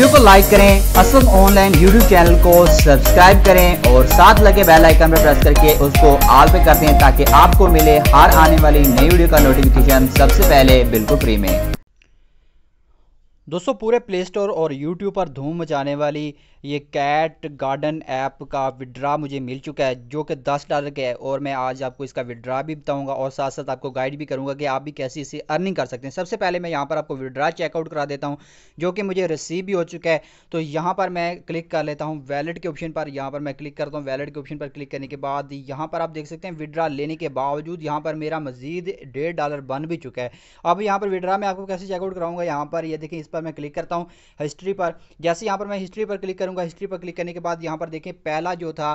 video को like करें Assam online YouTube channel को सब्सक्राइब करें और साथ लगे बेल आइकन पर प्रेस करके उसको ऑल पे कर दें ताकि आपको मिले हर आने वाली नई वीडियो का नोटिफिकेशन सबसे पहले बिल्कुल फ्री में दोस्तों पूरे प्ले स्टोर और यूट्यूब पर धूम मचाने वाली ये कैट गार्डन ऐप का विड्रा मुझे मिल चुका है जो कि दस डॉलर का है और मैं आज आपको इसका विड्रा भी बताऊंगा और साथ साथ आपको गाइड भी करूंगा कि आप भी कैसे इसे अर्निंग कर सकते हैं सबसे पहले मैं यहाँ पर आपको विड्रा चेकआउट करा देता हूँ जो कि मुझे रिसीव भी हो चुका है तो यहाँ पर मैं क्लिक कर लेता हूँ वैलेट के ऑप्शन पर यहाँ पर मैं क्लिक करता हूँ वैलेट के ऑप्शन पर क्लिक करने के बाद यहाँ पर आप देख सकते हैं विड्रा लेने के बावजूद यहाँ पर मेरा मजीद डेढ़ डॉलर बन भी चुका है अब यहाँ पर विड्रा मैं आपको कैसे चेकआउट कराऊंगा यहाँ पर ये देखिए इस पर पर मैं क्लिक करता हूँ हिस्ट्री पर जैसे यहाँ पर मैं हिस्ट्री पर क्लिक करूँगा हिस्ट्री पर क्लिक करने के बाद यहाँ पर देखें पहला जो था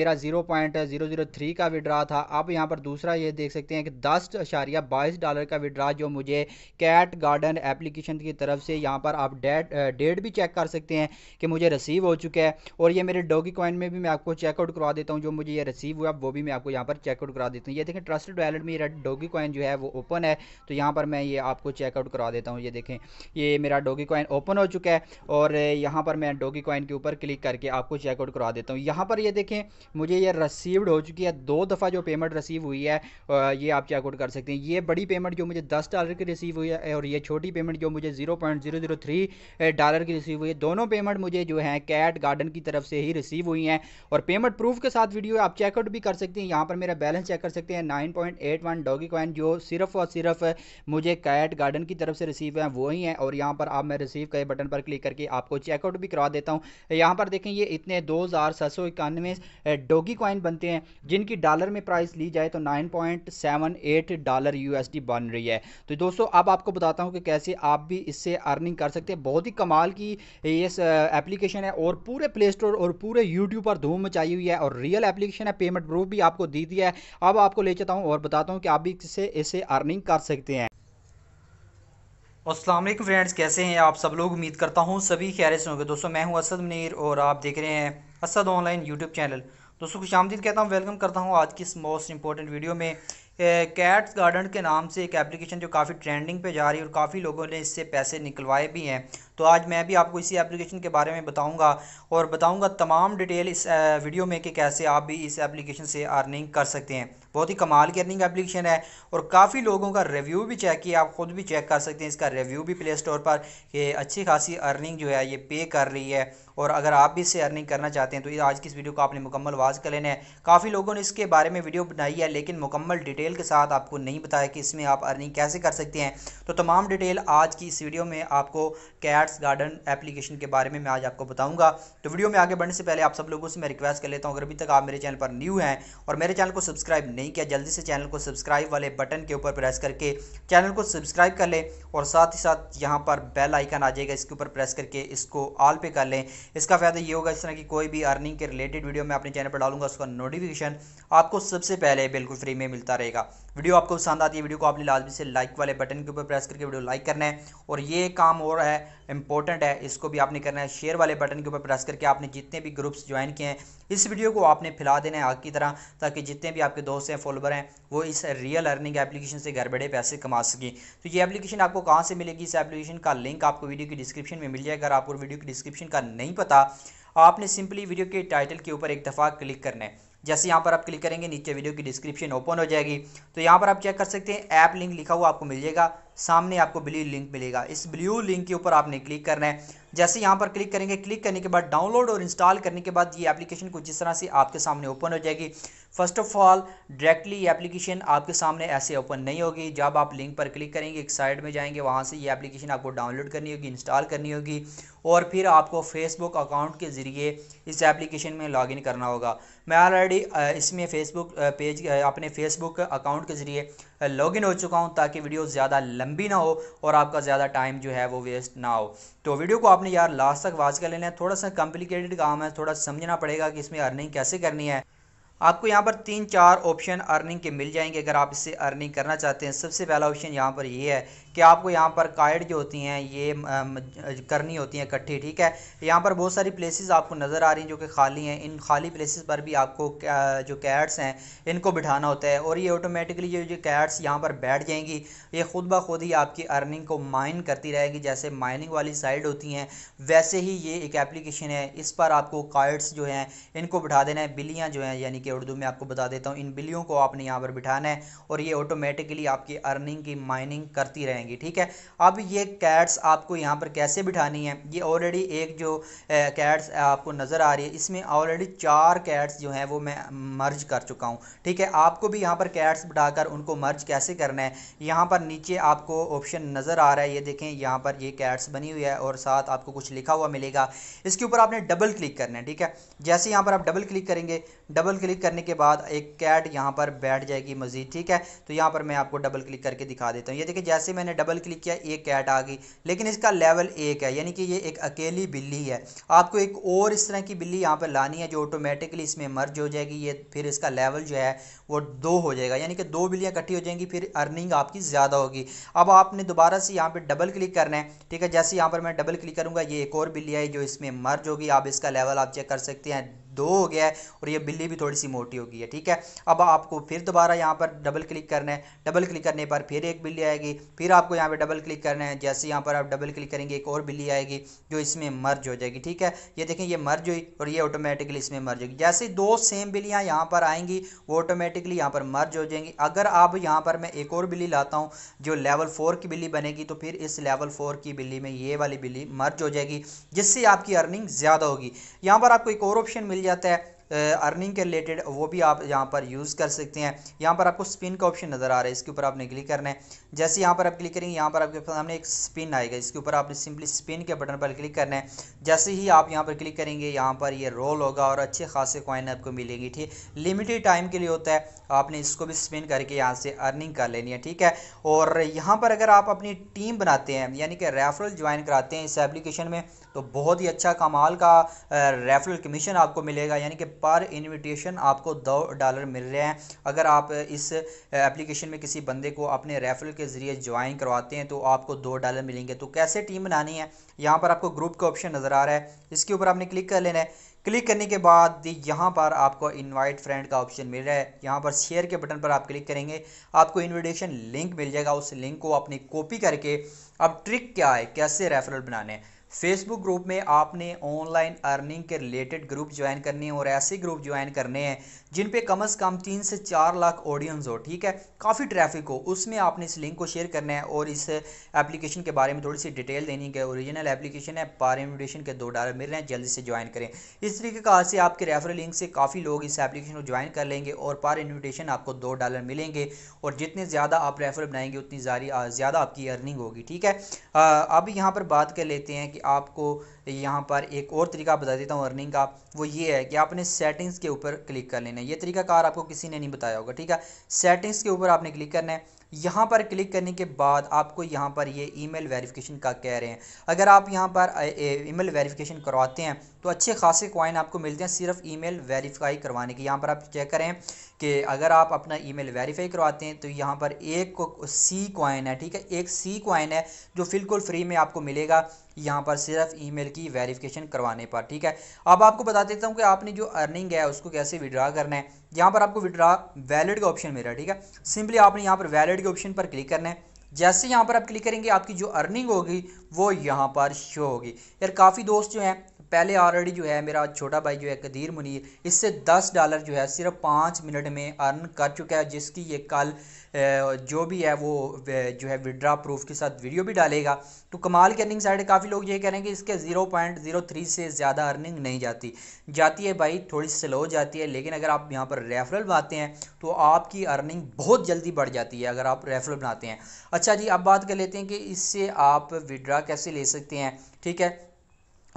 मेरा zero point zero zero three का विड्रा था अब यहाँ पर दूसरा ये देख सकते हैं कि दस अशारिया बाईस डॉलर का विड्रा जो मुझे कैट गार्डन एप्लीकेशन की तरफ से यहाँ पर आप डेट डेट भी चेक कर सकते हैं कि मुझे रिसीव हो चुका है और ये मेरे डोगी कॉइन में भी मैं आपको चेकआउट करवा देता हूँ जो मुझे ये रिसीव हुआ वो भी मैं आपको यहाँ पर चेकआउट करा देता हूँ ये देखें ट्रस्टेड वैलेट में मेरा डोगी कॉइन जो है वो ओपन है तो यहाँ पर मैं ये आपको चेकआउट करा देता हूँ ये देखें ये मेरा डोगी कॉइन ओपन हो चुका है और यहाँ पर मैं डोगी कॉइन के ऊपर क्लिक करके आपको चेकआउट करवा देता हूँ यहाँ पर ये देखें मुझे ये रिसीव्ड हो चुकी है दो दफ़ा जो पेमेंट रिसीव हुई है ये आप चेकआउट कर सकते हैं ये बड़ी पेमेंट जो मुझे दस डॉलर की रिसीव हुई है और ये छोटी पेमेंट जो मुझे zero point zero zero three dollar की रिसीव हुई है दोनों पेमेंट मुझे जो है कैट गार्डन की तरफ से ही रिसीव हुई हैं और पेमेंट प्रूफ के साथ वीडियो आप चेकआउट भी कर सकते हैं यहाँ पर मेरा बैलेंस चेक कर सकते हैं nine point eight one Dogecoin जो सिर्फ और सिर्फ मुझे कैट गार्डन की तरफ से रिसीव है वही है और यहाँ पर पर आप मैं रिसीव कर बटन पर क्लिक करके आपको चेकआउट भी करवा देता हूँ यहाँ पर देखें ये इतने दो हज़ार सात सौ इक्यानवे डोगी कॉइन बनते हैं जिनकी डॉलर में प्राइस ली जाए तो nine point seven eight dollar U S D बन रही है तो दोस्तों अब आपको बताता हूँ कि कैसे आप भी इससे अर्निंग कर सकते हैं बहुत ही कमाल की ये एप्लीकेशन है और पूरे प्ले स्टोर और पूरे यूट्यूब पर धूम मचाई हुई है और रियल एप्लीकेशन है पेमेंट प्रूफ भी आपको दी दिया है अब आपको ले जाता हूँ और बताता हूँ कि आप भी इससे इसे अर्निंग कर सकते हैं असलम फ्रेंड्स कैसे हैं आप सब लोग उम्मीद करता हूँ सभी खैर से होंगे दोस्तों मैं हूँ असद मनीर और आप देख रहे हैं असद ऑनलाइन यूट्यूब चैनल दोस्तों खुश आमदीद कहता हूँ वेलकम करता हूँ आज की इस मोस्ट इंपॉर्टेंट वीडियो में कैट्स गार्डन के नाम से एक एप्लीकेशन जो काफ़ी ट्रेंडिंग पे जा रही है और काफ़ी लोगों ने इससे पैसे निकलवाए भी हैं तो आज मैं भी आपको इसी एप्लीकेशन के बारे में बताऊँगा और बताऊँगा तमाम डिटेल इस वीडियो में कि कैसे आप भी इस एप्लीकेशन से अर्निंग कर सकते हैं बहुत ही कमाल की अर्निंग एप्लीकेशन है और काफ़ी लोगों का रिव्यू भी चेक किया आप ख़ुद भी चेक कर सकते हैं इसका रिव्यू भी प्ले स्टोर पर कि अच्छी खासी अर्निंग जो है ये पे कर रही है और अगर आप भी इससे अर्निंग करना चाहते हैं तो आज की इस वीडियो को आपने मुकम्मल वाज कर लेना है काफ़ी लोगों ने इसके बारे में वीडियो बनाई है लेकिन मुकम्मल डिटेल के साथ आपको नहीं बताया कि इसमें आप अर्निंग कैसे कर सकते हैं तो तमाम डिटेल आज की इस वीडियो में आपको कैट कैट्स गार्डन एप्लीकेशन के बारे में मैं आज आपको बताऊंगा तो वीडियो में आगे बढ़ने से पहले आप सब लोगों से मैं रिक्वेस्ट कर लेता हूं अगर अभी तक आप मेरे चैनल पर न्यू हैं और मेरे चैनल को सब्सक्राइब नहीं किया जल्दी से चैनल को सब्सक्राइब वाले बटन के ऊपर प्रेस करके चैनल को सब्सक्राइब कर लें और साथ ही साथ यहाँ पर बेल आइकन आ जाएगा इसके ऊपर प्रेस करके इसको ऑल पे कर लें इसका फ़ायदा ये होगा इस तरह की कोई भी अर्निंग के रिलेटेड वीडियो मैं अपने चैनल पर डालूंगा उसका नोटिफिकेशन आपको सबसे पहले बिल्कुल फ्री में मिलता रहेगा वीडियो आपको पसंद आती है वीडियो को आपने लाजमी से लाइक वाले बटन के ऊपर प्रेस करके वीडियो लाइक करना है और ये काम और है इंपॉर्टेंट है इसको भी आपने करना है शेयर वाले बटन के ऊपर प्रेस करके आपने जितने भी ग्रुप्स ज्वाइन किए हैं इस वीडियो को आपने फैला देना है आग की तरह ताकि जितने भी आपके दोस्त हैं फॉलोवर हैं वो इस रियल अर्निंग एप्लीकेशन से घर बैठे पैसे कमा सकें तो ये एप्लीकेशन आपको कहाँ से मिलेगी इस एप्लीकेशन का लिंक आपको वीडियो की डिस्क्रिप्शन में मिल जाएगा अगर आपको वीडियो की डिस्क्रिप्शन का नहीं पता आपने सिंपली वीडियो के टाइटल के ऊपर एक दफ़ा क्लिक करना है जैसे यहाँ पर आप क्लिक करेंगे नीचे वीडियो की डिस्क्रिप्शन ओपन हो जाएगी तो यहाँ पर आप चेक कर सकते हैं ऐप लिंक लिखा हुआ आपको मिल जाएगा सामने आपको ब्लू लिंक मिलेगा इस ब्लू लिंक के ऊपर आपने क्लिक करना है जैसे यहाँ पर क्लिक करेंगे क्लिक करने के बाद डाउनलोड और इंस्टॉल करने के बाद ये एप्लीकेशन कुछ इस तरह से आपके सामने ओपन हो जाएगी फर्स्ट ऑफ ऑल डायरेक्टली ये एप्लीकेशन आपके सामने ऐसे ओपन नहीं होगी जब आप लिंक पर क्लिक करेंगे एक साइड में जाएंगे वहाँ से ये एप्लीकेशन आपको डाउनलोड करनी होगी इंस्टॉल करनी होगी और फिर आपको फेसबुक अकाउंट के ज़रिए इस एप्लीकेशन में लॉगिन करना होगा मैं ऑलरेडी इसमें फेसबुक पेज अपने फेसबुक अकाउंट के ज़रिए लॉग इन हो चुका हूँ ताकि वीडियो ज़्यादा लंबी ना हो और आपका ज़्यादा टाइम जो है वो वेस्ट ना हो तो वीडियो को आपने यार लास्ट तक वाच कर लेना है थोड़ा सा कॉम्प्लिकेटेड काम है थोड़ा समझना पड़ेगा कि इसमें अर्निंग कैसे करनी है आपको यहाँ पर तीन चार ऑप्शन अर्निंग के मिल जाएंगे अगर आप इससे अर्निंग करना चाहते हैं सबसे पहला ऑप्शन यहाँ पर ये है कि आपको यहाँ पर काइड जो होती हैं ये करनी होती हैं इकट्ठी ठीक है यहाँ पर बहुत सारी प्लेसेस आपको नज़र आ रही हैं जो कि खाली हैं इन खाली प्लेसेस पर भी आपको जो कैट्स हैं इनको बिठाना होता है और ये ऑटोमेटिकली ये जो कैट्स यहाँ पर बैठ जाएंगी ये खुद ब खुद ही आपकी अर्निंग को माइन करती रहेगी जैसे माइनिंग वाली साइड होती हैं वैसे ही ये एक एप्लीकेशन है इस पर आपको कार्ड्स जो हैं इनको बिठा देना है बिलियाँ जो हैं यानी कि है उर्दू में आपको बता देता हूँ इन बिलियों को आपने यहाँ पर बिठाना है और ये ऑटोमेटिकली आपकी अर्निंग की माइनिंग करती रहेंगी ठीक है अब ये कैट्स आपको यहाँ पर कैसे बिठानी है ये ऑलरेडी एक जो कैट्स आपको नज़र आ रही है इसमें ऑलरेडी चार कैट्स जो हैं वो मैं मर्ज कर चुका हूँ ठीक है आपको भी यहाँ पर कैट्स बिठाकर उनको मर्ज कैसे करना है यहाँ पर नीचे आपको ऑप्शन नज़र आ रहा है ये देखें यहाँ पर ये कैट्स बनी हुई है और साथ आपको कुछ लिखा हुआ मिलेगा इसके ऊपर आपने डबल क्लिक करना है ठीक है जैसे यहाँ पर आप डबल क्लिक करेंगे डबल क्लिक करने के बाद एक कैट यहाँ पर बैठ जाएगी मजीद ठीक है तो यहाँ पर मैं आपको डबल क्लिक करके दिखा देता हूँ ये देखिए जैसे मैंने डबल क्लिक किया एक कैट आ गई लेकिन इसका लेवल एक है यानी कि ये एक अकेली बिल्ली है आपको एक और इस तरह की बिल्ली यहाँ पर लानी है जो ऑटोमेटिकली इसमें मर्ज हो जाएगी ये फिर इसका लेवल जो है वो दो हो जाएगा यानी कि दो बिल्लियाँ इकट्ठी हो जाएंगी फिर अर्निंग आपकी ज़्यादा होगी अब आपने दोबारा से यहाँ पर डबल क्लिक करना है ठीक है जैसे यहाँ पर मैं डबल क्लिक करूँगा ये एक और बिल्ली आई जो इसमें मर्ज होगी आप इसका लेवल आप चेक कर सकते हैं दो हो गया है और ये बिल्ली भी थोड़ी सी मोटी हो गई है ठीक है अब आपको फिर दोबारा यहाँ पर डबल क्लिक करना है डबल क्लिक करने पर फिर एक बिल्ली आएगी फिर आपको यहाँ पर डबल क्लिक करना है जैसे यहाँ पर आप डबल क्लिक करेंगे एक और बिल्ली आएगी जो इसमें मर्ज हो जाएगी ठीक है ये देखें ये मर्ज हुई और ये ऑटोमेटिकली इसमें मर्ज होगी जैसे दो सेम बिल्लियाँ यहाँ पर आएंगी वो ऑटोमेटिकली यहाँ पर मर्ज हो जाएंगी अगर आप यहाँ पर मैं एक और बिल्ली लाता हूँ जो लेवल फोर की बिल्ली बनेगी तो फिर इस लेवल फोर की बिल्ली में ये वाली बिल्ली मर्ज हो जाएगी जिससे आपकी अर्निंग ज़्यादा होगी यहाँ पर आपको एक और ऑप्शन मिल família até अर्निंग के रिलेटेड वो भी आप यहाँ पर यूज़ कर सकते हैं यहाँ पर आपको स्पिन का ऑप्शन नज़र आ रहा है इसके ऊपर आपने क्लिक करना है जैसे यहाँ पर आप क्लिक करेंगे यहाँ पर आपके सामने एक स्पिन आएगा इसके ऊपर आपने सिंपली स्पिन के बटन पर क्लिक करना है जैसे ही आप यहाँ पर क्लिक करेंगे यहाँ पर ये रोल होगा और अच्छे खासे कॉइन आपको मिलेंगी ठीक लिमिटेड टाइम के लिए होता है आपने इसको भी स्पिन करके यहाँ से अर्निंग कर लेनी है ठीक है और यहाँ पर अगर आप अपनी टीम बनाते हैं यानी कि रेफरल ज्वाइन कराते हैं इस एप्लीकेशन में तो बहुत ही अच्छा कमाल का रेफरल कमीशन आपको मिलेगा यानी कि पर इनविटेशन आपको दो डॉलर मिल रहे हैं अगर आप इस एप्लीकेशन में किसी बंदे को अपने रेफरल के ज़रिए ज्वाइन करवाते हैं तो आपको दो डॉलर मिलेंगे तो कैसे टीम बनानी है यहाँ पर आपको ग्रुप का ऑप्शन नज़र आ रहा है इसके ऊपर आपने क्लिक कर लेना है क्लिक करने के बाद यहाँ पर आपको इनवाइट फ्रेंड का ऑप्शन मिल रहा है यहाँ पर शेयर के बटन पर आप क्लिक करेंगे आपको इनविटेशन लिंक मिल जाएगा उस लिंक को आपने कॉपी करके अब ट्रिक क्या है कैसे रेफरल बनाने हैं फेसबुक ग्रुप में आपने ऑनलाइन अर्निंग के रिलेटेड ग्रुप ज्वाइन करने हैं और ऐसे ग्रुप ज्वाइन करने हैं जिन पे कम से कम तीन से चार लाख ऑडियंस हो ठीक है काफ़ी ट्रैफिक हो उसमें आपने इस लिंक को शेयर करना है और इस एप्लीकेशन के बारे में थोड़ी सी डिटेल देनी है ओरिजिनल एप्लीकेशन है पार इन्विटेशन के दो डॉलर मिल रहे हैं जल्दी से ज्वाइन करें इस तरीके का से आपके रेफरल लिंक से काफ़ी लोग इस एप्लीकेशन को ज्वाइन कर लेंगे और पार इन्विटेशन आपको दो डॉलर मिलेंगे और जितने ज़्यादा आप रेफर बनाएंगे उतनी ज़्यादा आपकी अर्निंग होगी ठीक है अब यहाँ पर बात कर लेते हैं कि आपको यहाँ पर एक और तरीका बता देता हूँ अर्निंग का वो ये है कि आपने सेटिंग्स के ऊपर क्लिक कर लेना है ये तरीका कार आपको किसी ने नहीं बताया होगा ठीक है सेटिंग्स के ऊपर आपने क्लिक करना है यहाँ पर क्लिक करने के बाद आपको यहाँ पर ये ईमेल वेरिफिकेशन का कह रहे हैं अगर आप यहाँ पर ईमेल वेरिफिकेशन करवाते हैं तो अच्छे खासे कॉइन आपको मिलते हैं सिर्फ ईमेल वेरीफाई करवाने की यहाँ पर आप चेक करें कि अगर आप अपना ईमेल वेरीफाई करवाते हैं तो यहाँ पर एक को सी कॉइन है ठीक है एक सी कॉइन है जो बिल्कुल फ्री में आपको मिलेगा यहाँ पर सिर्फ मेल की वेरिफिकेशन करवाने पर ठीक है अब आपको बता देता हूँ कि आपने जो अर्निंग है उसको कैसे विड्रा करना है यहाँ पर आपको विड्रा वैलिड का ऑप्शन मिल रहा है ठीक है सिंपली आपने यहाँ पर वैलिड के ऑप्शन पर क्लिक करना है जैसे यहाँ पर आप क्लिक करेंगे आपकी जो अर्निंग होगी वो यहाँ पर शो होगी यार काफ़ी दोस्त जो हैं पहले ऑलरेडी जो है मेरा छोटा भाई जो है कदीर मुनीर इससे दस डॉलर जो है सिर्फ पाँच मिनट में अर्न कर चुका है जिसकी ये कल जो भी है वो जो है विड्रा प्रूफ के साथ वीडियो भी डालेगा तो कमाल की अर्निंग साइड काफ़ी लोग ये कह रहे हैं कि इसके ज़ीरो पॉइंट ज़ीरो थ्री से ज़्यादा अर्निंग नहीं जाती जाती है भाई थोड़ी स्लो जाती है लेकिन अगर आप यहाँ पर रेफरल बनाते हैं तो आपकी अर्निंग बहुत जल्दी बढ़ जाती है अगर आप रेफरल बनाते हैं अच्छा जी अब बात कर लेते हैं कि इससे आप विड्रा कैसे ले सकते हैं ठीक है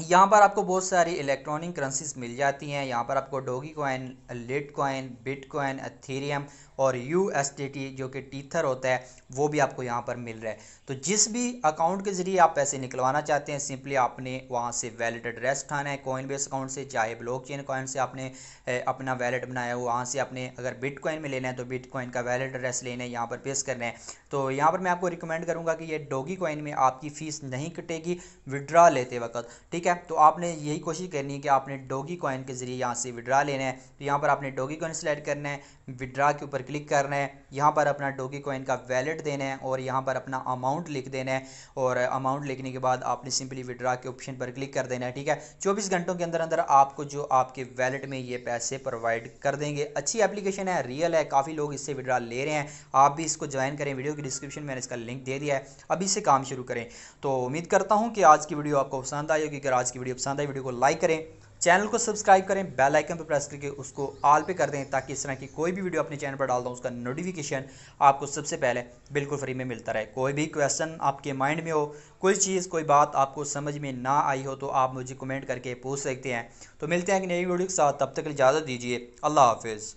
यहाँ पर आपको बहुत सारी इलेक्ट्रॉनिक करेंसीज मिल जाती हैं यहाँ पर आपको Dogecoin Litecoin Bitcoin Ethereum और यू जो कि टीथर होता है वो भी आपको यहाँ पर मिल रहा है तो जिस भी अकाउंट के ज़रिए आप पैसे निकलवाना चाहते हैं सिंपली आपने वहाँ से वैलिड एड्रेस उठाना है कॉइन बेस अकाउंट से चाहे ब्लॉक चेन कॉइन से आपने अपना वैलेट बनाया हो वहाँ से आपने अगर बिटकॉइन में लेना है तो बिटकॉइन का वैलिड एड्रेस लेना है यहाँ पर पेश करना है तो यहाँ पर मैं आपको रिकमेंड करूँगा कि ये डोगी कॉइन में आपकी फ़ीस नहीं कटेगी विड्रा लेते वक्त ठीक है तो आपने यही कोशिश करनी है कि आपने डोगी कॉइन के ज़रिए यहाँ से विड्रा लेना है तो यहाँ पर आपने डोगी कॉइन सेलेक्ट करना है विड्रा के ऊपर क्लिक करना है यहाँ पर अपना डोगी कोइन का वैलेट देना है और यहाँ पर अपना अमाउंट लिख देना है और अमाउंट लिखने के बाद आपने सिंपली विड्रा के ऑप्शन पर क्लिक कर देना है ठीक है चौबीस घंटों के अंदर अंदर आपको जो आपके वैलेट में ये पैसे प्रोवाइड कर देंगे अच्छी एप्लीकेशन है रियल है काफ़ी लोग इससे विड्रा ले रहे हैं आप भी इसको ज्वाइन करें वीडियो की डिस्क्रिप्शन में मैंने इसका लिंक दे दिया है अभी से काम शुरू करें तो उम्मीद करता हूँ कि आज की वीडियो आपको पसंद आई होगी अगर आज की वीडियो पसंद आई वीडियो को लाइक करें चैनल को सब्सक्राइब करें बेल आइकन पर प्रेस करके उसको ऑल पे कर दें ताकि इस तरह की कोई भी वीडियो अपने चैनल पर डाल दूँ उसका नोटिफिकेशन आपको सबसे पहले बिल्कुल फ्री में मिलता रहे कोई भी क्वेश्चन आपके माइंड में हो कोई चीज़ कोई बात आपको समझ में ना आई हो तो आप मुझे कमेंट करके पूछ सकते हैं तो मिलते हैं कि नई वीडियो के साथ तब तक इजाज़त दीजिए अल्लाह हाफिज़